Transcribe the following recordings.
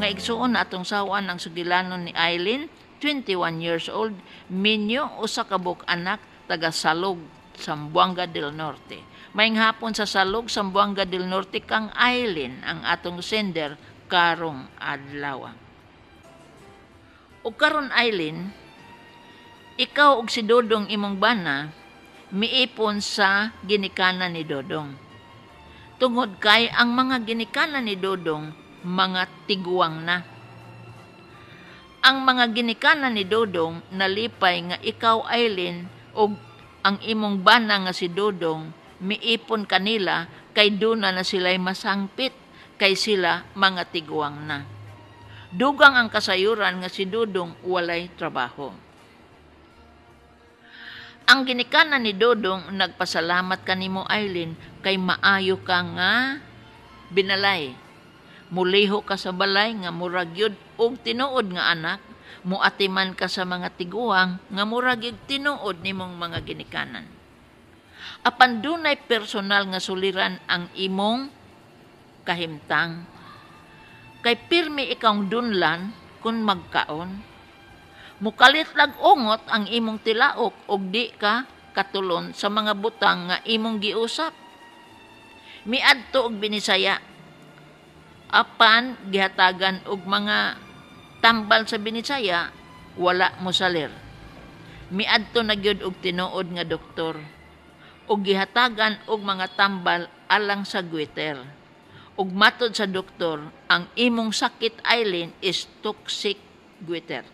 Nga igsuon atong sawan ang sugilanon ni Eileen, 21 years old, minyo usa ka anak taga Salog, Sambuanga del Norte. Maing hapon sa Salog, Sambuanga del Norte kang Eileen ang atong sender karong adlaw. O karon Eileen, ikaw og si Dodong imong bana miipon sa ginikanan ni Dodong. Tungod kay ang mga ginikanan ni Dodong mga tiguang na. Ang mga ginikanan ni Dodong nalipay nga ikaw Aileen og ang imong bana nga si Dodong miipon kanila kay duna na sila'y masangpit kay sila mga tiguang na. Dugang ang kasayuran nga si Dodong walay trabaho. Ang ginikanan ni Dodong nagpasalamat kanimo Aileen kay maayo ka nga binalay muliho ka sa balay nga murag og tinuod nga anak muatiman ka sa mga tiguang nga murag yun tinuod nimong mga ginikanan apan dunay personal nga suliran ang imong kahimtang kay pirmi ikaw dunlan kun magkaon mukalit lag ungot ang imong tilaok og di ka katulon sa mga butang nga imong giusap miadto og binisaya apan gihatagan og mga tambal sa Binisaya wala mo salir miadto na gyud og tinuod nga doktor og gihatagan og mga tambal alang sa guiter og matod sa doktor ang imong sakit island is toxic guiter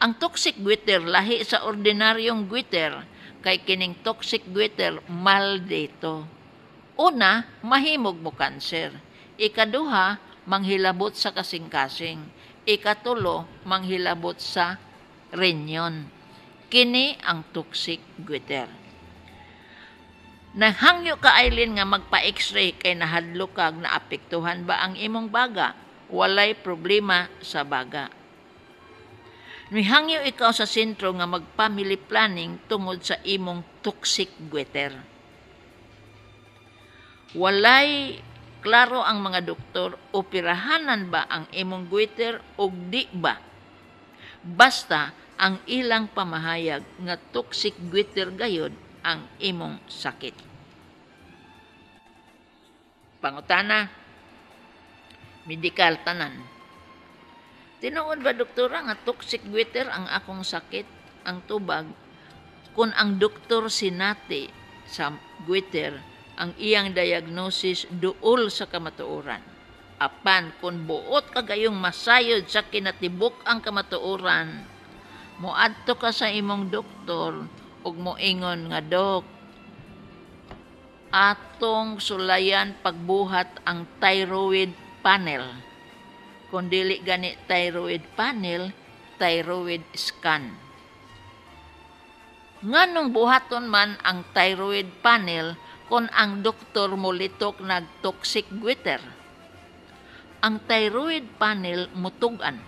ang toxic guiter lahi sa ordinaryong guiter kay kining toxic guiter mal una mahimog mo kanser Ikaduha, manghilabot sa kasing-kasing. Ikatulo, manghilabot sa renyon. Kini ang toxic guiter. Naghangyo ka Aileen nga magpa-x-ray kay nahadlo kag naapektuhan ba ang imong baga? Walay problema sa baga. Nihangyo ikaw sa sentro nga mag-family planning tungod sa imong toxic guiter. Walay Maklaro ang mga doktor, operahanan ba ang imong goiter o di ba? Basta ang ilang pamahayag nga toxic goiter gayod ang imong sakit. Pangutana, medical tanan. Tinuod ba doktora nga toxic goiter ang akong sakit, ang tubag, kung ang doktor sinati sa goiter, ang iyang diagnosis duol sa kamatuoran. Apan kon buot kagayong masayod sa kinatibok ang kamatuoran, muadto ka sa imong doktor ug moingon nga dok. Atong sulayan pagbuhat ang thyroid panel. kon dili gani thyroid panel, thyroid scan. Nganong buhaton man ang thyroid panel, kon ang doktor molitok nag toxic guiter. Ang thyroid panel mutugan.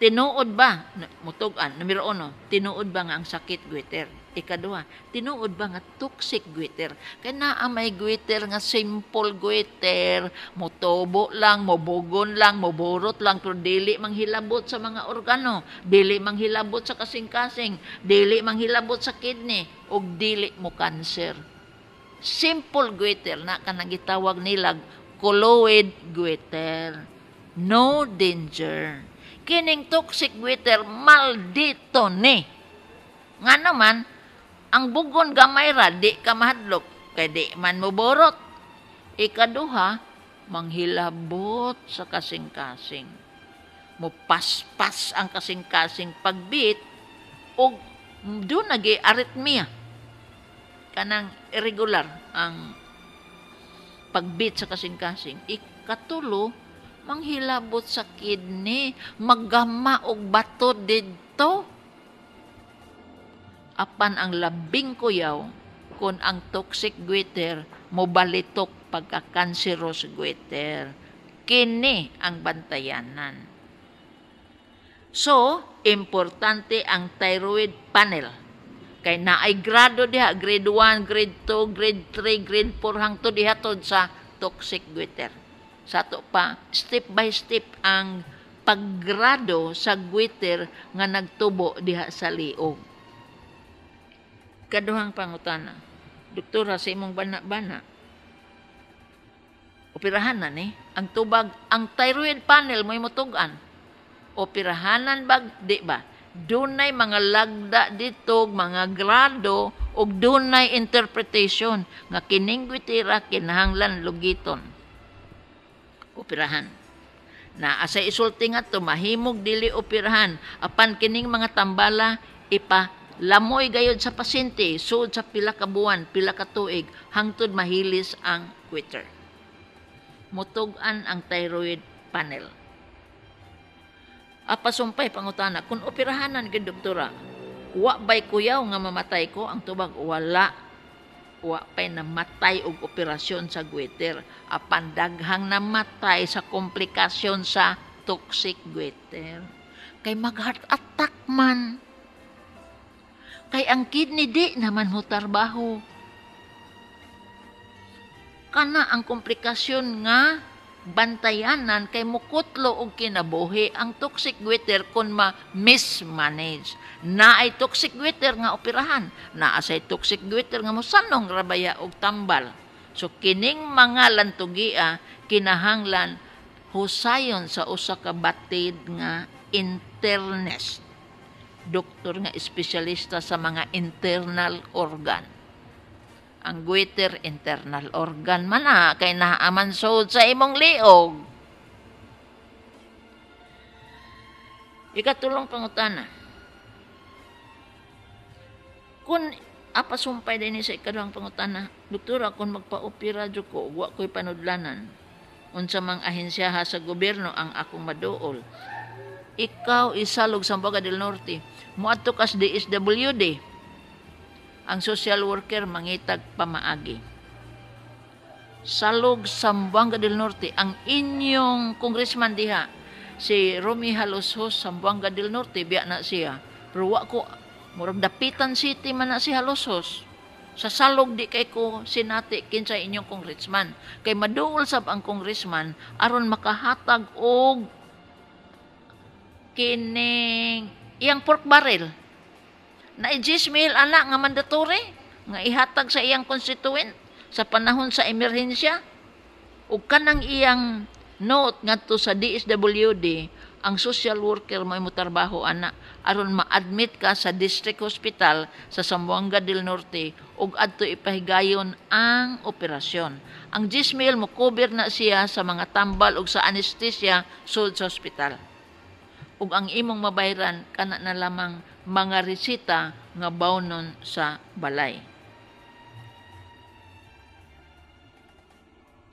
Tinuod ba? Mutugan, numero uno, tinuod ba nga ang sakit guiter? Ikadua, tinuod ba nga toxic guiter? Kaya naa may guiter nga simple guiter, motobo lang, mobugon lang, moburot lang, pero dili manghilabot sa mga organo, dili manghilabot sa kasing-kasing, dili manghilabot sa kidney, o dili mo cancer simple guiter na kanang gitawag nilag colloid guiter. no danger kining toxic guiter, maldito ni nga naman ang bugon gamay ra di ka mahadlok kay di man mo ikaduha manghilabot sa kasing-kasing mupaspas ang kasing-kasing pagbit o mm, doon nag arrhythmia kanang irregular ang pagbit sa kasing-kasing. Ikatulo, manghilabot sa kidney, magama og bato dito. Apan ang labing kuyaw kun ang toxic goiter mobalitok pagka cancerous goiter. Kini ang bantayanan. So, importante ang thyroid panel kay naay grado diha grade 1 grade 2 grade 3 grade 4 hangtod diha tod sa toxic guiter sa ato pa step by step ang paggrado sa guiter nga nagtubo diha sa liog kaduhang pangutana doktora sa imong bana-bana operahanan ni eh. ang tubag ang thyroid panel mo imutugan operahanan bag di ba dunay mga lagda dito, mga grado, o dunay interpretation nga kining gwitira kinahanglan lugiton. Operahan. Na asa isulti nga mahimog dili operahan, apan kining mga tambala, ipa lamoy gayod sa pasyente, suod sa pila ka buwan, pila ka tuig, hangtod mahilis ang quitter. Mutugan ang thyroid panel apasumpay pangutana kun operahanan gid doktora wa bay kuyaw nga mamatay ko ang tubag wala wa pay namatay og operasyon sa gueter apan daghang namatay sa komplikasyon sa toxic gueter kay mag heart attack man kay ang kidney di naman ho baho kana ang komplikasyon nga bantayanan kay mukutlo og kinabuhi ang toxic waiter kon ma mismanage na ay toxic waiter nga operahan na asay toxic waiter nga mosanong rabaya og tambal so kining mga lantugia kinahanglan husayon sa usa ka batid nga internist doktor nga espesyalista sa mga internal organ ang guiter internal organ man na ah, kay naaman sod sa imong liog. Ikatulong pangutana. Kun apasumpay din sa ikaduhang pangutana, doktora kun magpa-opera jud ko, wa ko'y panudlanan. Unsa mang ahensya ha sa gobyerno ang akong maduol. Ikaw isalog sa Baga del Norte. Muadto kas DSWD ang social worker mangitag pamaagi. Salog Sambuanga del Norte, ang inyong congressman diha, si Romy Halosos Sambuanga del Norte, biya na siya. Pero wa ko, murag dapitan city man na si Halosos. Sa salog di kay ko sinati kinsa inyong congressman. Kay maduol sab ang congressman aron makahatag og kining iyang pork barrel na i-Gmail ana nga mandatory nga ihatag sa iyang constituent sa panahon sa emerhensya ug kanang iyang note ngadto sa DSWD ang social worker may mutarbaho ana aron ma-admit ka sa district hospital sa Sambuanga del Norte ug adto ipahigayon ang operasyon. Ang Gismail mo cover na siya sa mga tambal ug sa anesthesia sud sa hospital. Ug ang imong mabayran kana na lamang mga resita nga bawnon sa balay.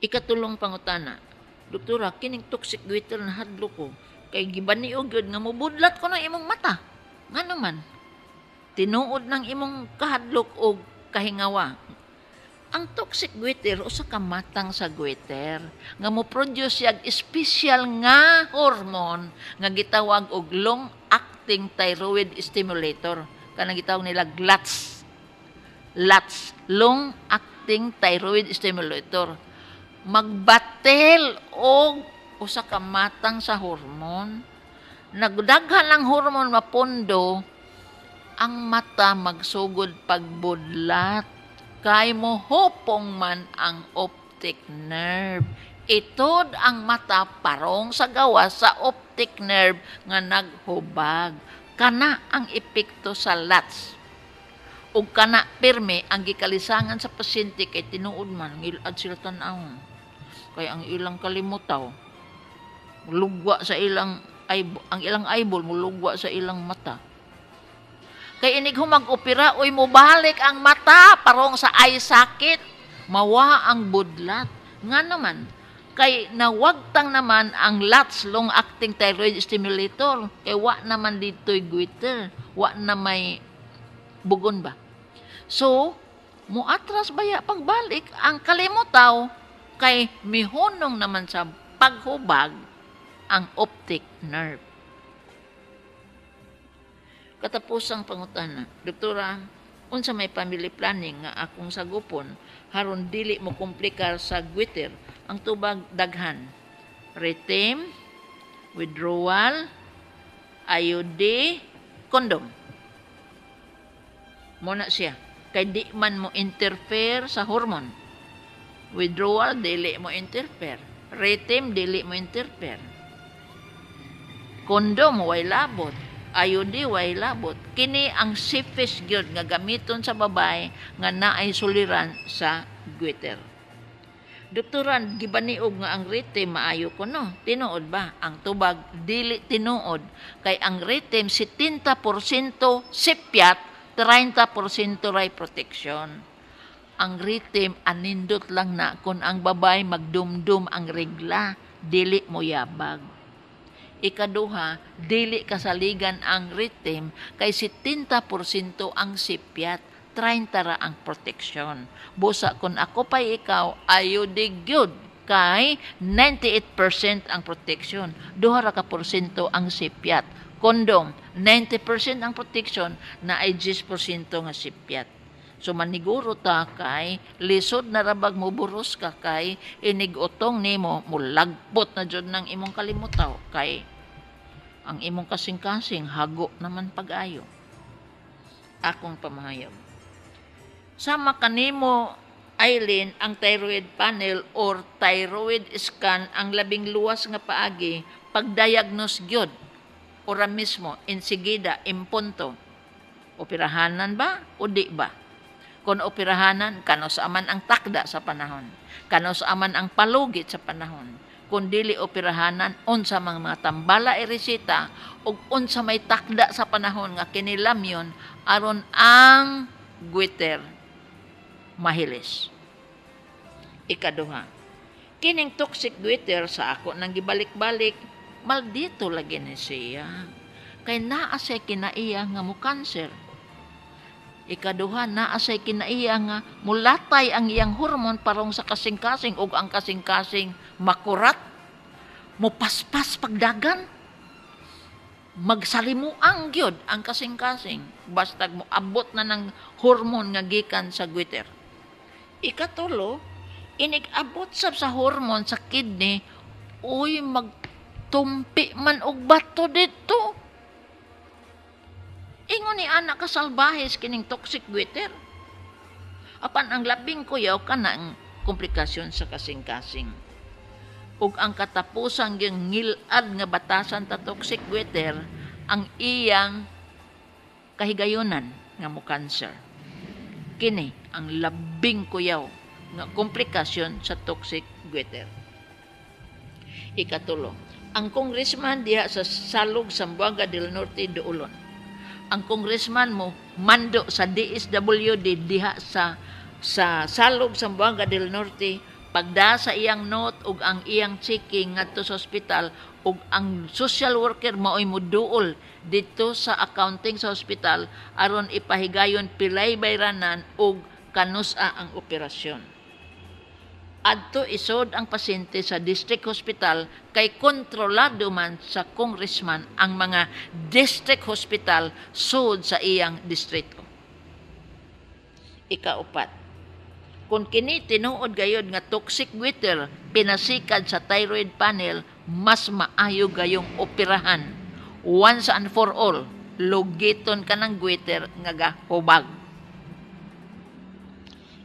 Ikatulong pangutana, Doktora, kining toxic glitter na hadlo ko, kay gibani gibaniog yun nga mubudlat ko ng imong mata. Nga naman, tinuod ng imong kahadlok o kahingawa. Ang toxic glitter, usa ka matang sa glitter, nga mo-produce yag special nga hormone nga gitawag og long acting thyroid stimulator kanang gitawag nila GLATS LATS long acting thyroid stimulator magbatel og usa ka matang sa hormon nagdaghan ang hormon mapondo ang mata magsugod pagbudlat kay mohopong man ang optic nerve itod ang mata parong sa gawa sa optic optic nerve nga naghubag. Kana ang epekto sa LATS. O kana pirme ang gikalisangan sa pasyente kay tinuod man, ngilad sila tanawon. kay ang ilang kalimutaw, lugwa sa ilang eyeball, ang ilang eyeball mulugwa sa ilang mata. Kay inig humag-opera, oy mubalik ang mata parong sa ay sakit, mawa ang budlat. Nga naman, kay nawagtang naman ang LATS, long-acting thyroid stimulator. Kay wa naman dito'y guiter. Wa na may bugon ba. So, muatras baya pagbalik ang kalimutaw kay mihunong naman sa paghubag ang optic nerve. Katapos ang pangutana. Doktora, unsa may family planning nga akong sagupon haron dili mo komplikar sa guiter ang tubag daghan retain withdrawal IUD condom mo na siya kay di man mo interfere sa hormone withdrawal dili mo interfere retain dili mo interfere condom way labot ayo di way labot kini ang safest gyud nga gamiton sa babay nga naay suliran sa guiter doktoran gibaniog nga ang ritim maayo ko no tinuod ba ang tubag dili tinuod kay ang ritim 70% sipyat 30% ray protection ang ritim anindot lang na kun ang babay magdumdum ang regla dili mo yabag Ikaduha, dili kasaligan ang ritim kay 70% ang sipyat, 30 ra ang protection. Busa kun ako pa ikaw, ayo good kay 98% ang protection, duha ra ka porsyento ang sipyat. Kondom, 90% ang protection na ay 10% nga sipyat. So maniguro ta kay lisod na rabag mo buros ka kay inigutong nimo mulagpot na jud nang imong kalimutaw kay ang imong kasing-kasing hago naman pag-ayo. Akong pamahayag. Sama kanimo Eileen ang thyroid panel or thyroid scan ang labing luwas nga paagi pagdiagnose gyud ora mismo insigida impunto operahanan ba o di ba kon operahanan kanos aman ang takda sa panahon kanos aman ang palugit sa panahon kun dili operahanan unsa mang mga tambala e iresita ug unsa may takda sa panahon nga kinilam yon aron ang guiter mahilis ikaduha kining toxic guiter sa ako nang gibalik-balik maldito lagi ni siya kay naa siya kinaiya nga mo cancer Ikaduha, naa say kinaiya nga mulatay ang iyang hormon parong sa kasing-kasing ug ang kasing-kasing makurat, mupaspas pagdagan, magsalimuang gyud ang kasing-kasing basta mo abot na ng hormon nga gikan sa goiter. Ikatulo, inigabot sab sa hormon sa kidney, uy magtumpi man og bato dito mo ni anak kasalbahes kining toxic guiter. Apan ang labing kuyaw ka na ang komplikasyon sa kasing-kasing. Ug ang katapusang yung ngilad nga batasan ta toxic guiter, ang iyang kahigayonan nga mo cancer. Kini ang labing kuyaw nga komplikasyon sa toxic guiter. Ikatulo, ang congressman diha sa Salog, Sambuaga del Norte, Duolon ang kongresman mo mando sa DSWD diha sa sa Salog Sambuanga del Norte pagda sa iyang note ug ang iyang checking ngadto sa hospital ug ang social worker maoy muduol dito sa accounting sa hospital aron ipahigayon pilay bayranan ug kanusa ang operasyon adto isod ang pasyente sa district hospital kay kontrolado man sa congressman ang mga district hospital sud sa iyang distrito. Ikaupat, kung kini tinuod gayod nga toxic water pinasikad sa thyroid panel, mas maayo gayong operahan. Once and for all, logiton ka ng guiter nga gahubag.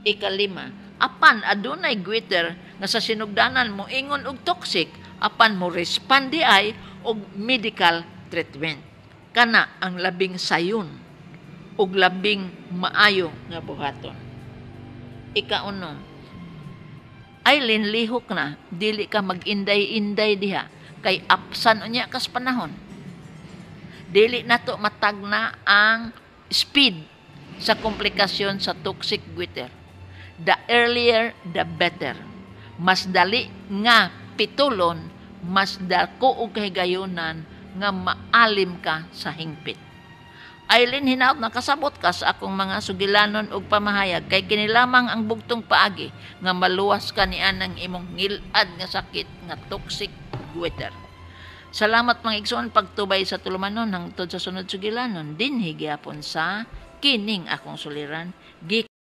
Ikalima, apan adunay glitter nga sa sinugdanan mo ingon og toxic apan mo respond ay og medical treatment kana ang labing sayon og labing maayo nga buhaton ikauno Aileen lihok na dili ka maginday-inday diha kay apsan unya kas panahon dili nato matagna ang speed sa komplikasyon sa toxic goiter The earlier, the better. Mas dali nga pitulon, mas dako og kahigayunan nga maalim ka sa hingpit. Aileen hinaot na kasabot ka sa akong mga sugilanon ug pamahayag kay kinilamang ang bugtong paagi nga maluwas ka ni anang imong ngilad nga sakit nga toxic gutter. Salamat mga igsoon pagtubay sa tulumanon hangtod sa sunod sugilanon din gyapon sa kining akong suliran.